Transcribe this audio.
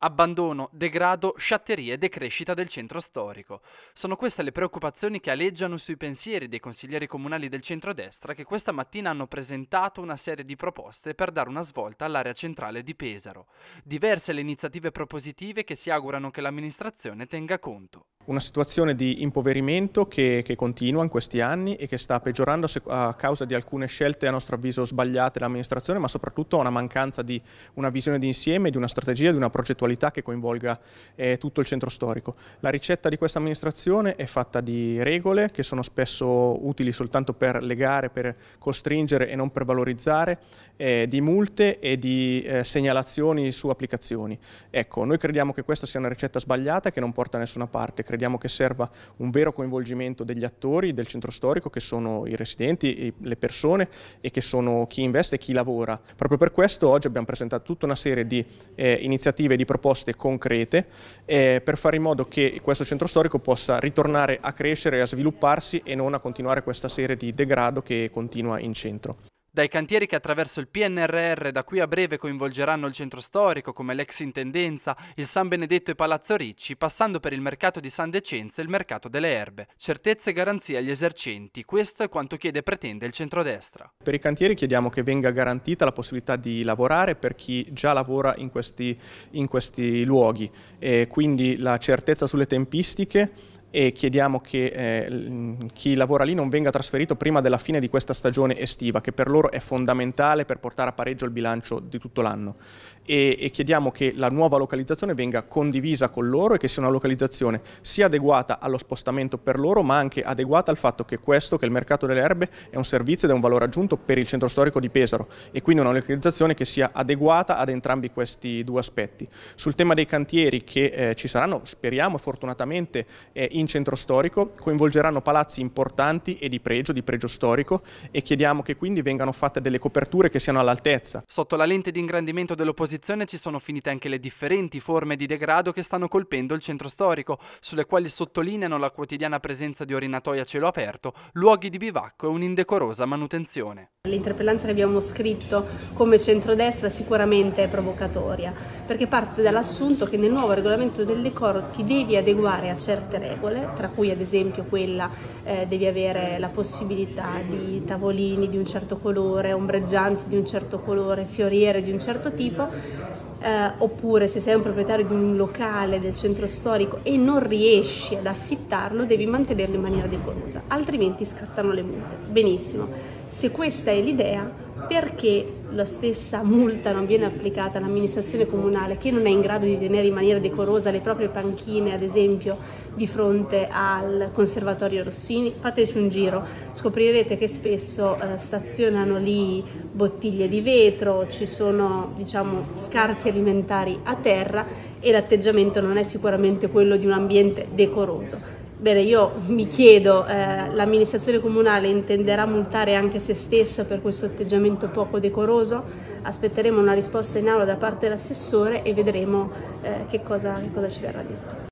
Abbandono, degrado, sciatterie e decrescita del centro storico. Sono queste le preoccupazioni che aleggiano sui pensieri dei consiglieri comunali del centrodestra che questa mattina hanno presentato una serie di proposte per dare una svolta all'area centrale di Pesaro. Diverse le iniziative propositive che si augurano che l'amministrazione tenga conto una situazione di impoverimento che, che, continua in questi anni e che sta peggiorando a causa di alcune scelte a nostro avviso sbagliate dell'amministrazione, ma soprattutto a una mancanza di una visione di insieme, di una strategia, di una progettualità che coinvolga eh, tutto il centro storico. La ricetta di questa amministrazione è fatta di regole che sono spesso utili soltanto per legare, per costringere e non per valorizzare, eh, di multe e di eh, segnalazioni su applicazioni. Ecco, noi crediamo che questa sia una ricetta sbagliata che non porta a nessuna parte crediamo che serva un vero coinvolgimento degli attori del centro storico che sono i residenti, le persone e che sono chi investe e chi lavora. Proprio per questo oggi abbiamo presentato tutta una serie di eh, iniziative e di proposte concrete eh, per fare in modo che questo centro storico possa ritornare a crescere, e a svilupparsi e non a continuare questa serie di degrado che continua in centro. Dai cantieri che attraverso il PNRR da qui a breve coinvolgeranno il centro storico come l'ex intendenza, il San Benedetto e Palazzo Ricci, passando per il mercato di San Decenza e il mercato delle erbe. Certezze e garanzie agli esercenti, questo è quanto chiede e pretende il centrodestra. Per i cantieri chiediamo che venga garantita la possibilità di lavorare per chi già lavora in questi, in questi luoghi e quindi la certezza sulle tempistiche e chiediamo che eh, chi lavora lì non venga trasferito prima della fine di questa stagione estiva, che per loro è fondamentale per portare a pareggio il bilancio di tutto l'anno. E, e, chiediamo che la nuova localizzazione venga condivisa con loro e che sia una localizzazione sia adeguata allo spostamento per loro, ma anche adeguata al fatto che questo, che il mercato delle erbe, è un servizio ed è un valore aggiunto per il centro storico di Pesaro e quindi una localizzazione che sia adeguata ad entrambi questi due aspetti. Sul tema dei cantieri che eh, ci saranno, speriamo fortunatamente, eh, in centro storico, coinvolgeranno palazzi importanti e di pregio, di pregio storico e chiediamo che quindi vengano fatte delle coperture che siano all'altezza. Sotto la lente di ingrandimento dell'opposizione ci sono finite anche le differenti forme di degrado che stanno colpendo il centro storico, sulle quali sottolineano la quotidiana presenza di orinatoi a cielo aperto, luoghi di bivacco e un'indecorosa manutenzione. L'interpellanza che abbiamo scritto come centrodestra sicuramente è provocatoria, perché parte dall'assunto che nel nuovo regolamento del decoro ti devi adeguare a certe regole regole, tra cui ad esempio quella eh, devi avere la possibilità di tavolini di un certo colore, ombreggianti di un certo colore, fioriere di un certo tipo, eh, oppure se sei un proprietario di un locale del centro storico e non riesci ad affittarlo devi mantenerlo in maniera decorosa, altrimenti scattano le multe. Benissimo, se questa è l'idea perché la stessa multa non viene applicata all'amministrazione comunale che non è in grado di tenere in maniera decorosa le proprie panchine, ad esempio, di fronte al Conservatorio Rossini? Fateci un giro, scoprirete che spesso eh, stazionano lì bottiglie di vetro, ci sono diciamo, scarti alimentari a terra e l'atteggiamento non è sicuramente quello di un ambiente decoroso. Bene, io mi chiedo, eh, l'amministrazione comunale intenderà multare anche se stessa per questo atteggiamento poco decoroso? Aspetteremo una risposta in aula da parte dell'assessore e vedremo eh, che, cosa, che, cosa, ci verrà detto.